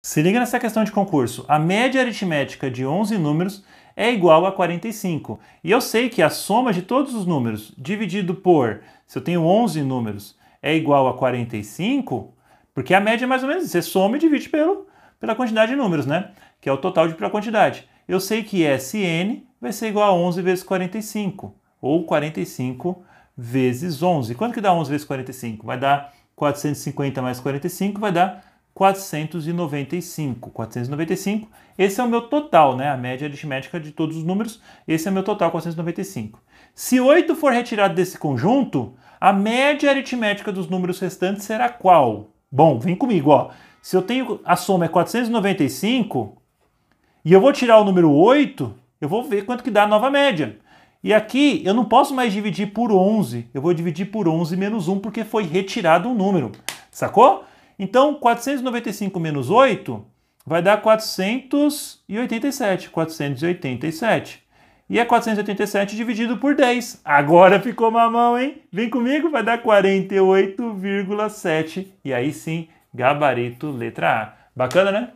Se liga nessa questão de concurso. A média aritmética de 11 números é igual a 45. E eu sei que a soma de todos os números dividido por, se eu tenho 11 números, é igual a 45, porque a média é mais ou menos isso. Você soma e divide pelo, pela quantidade de números, né? Que é o total de pela quantidade. Eu sei que Sn vai ser igual a 11 vezes 45, ou 45 vezes 11. Quanto que dá 11 vezes 45? Vai dar 450 mais 45, vai dar 495. 495, esse é o meu total, né? A média aritmética de todos os números, esse é o meu total, 495. Se 8 for retirado desse conjunto, a média aritmética dos números restantes será qual? Bom, vem comigo, ó. Se eu tenho a soma é 495 e eu vou tirar o número 8, eu vou ver quanto que dá a nova média. E aqui eu não posso mais dividir por 11, eu vou dividir por 11 menos 1 porque foi retirado um número. Sacou? Então, 495 menos 8 vai dar 487. 487. E é 487 dividido por 10. Agora ficou mamão, hein? Vem comigo, vai dar 48,7. E aí sim, gabarito letra A. Bacana, né?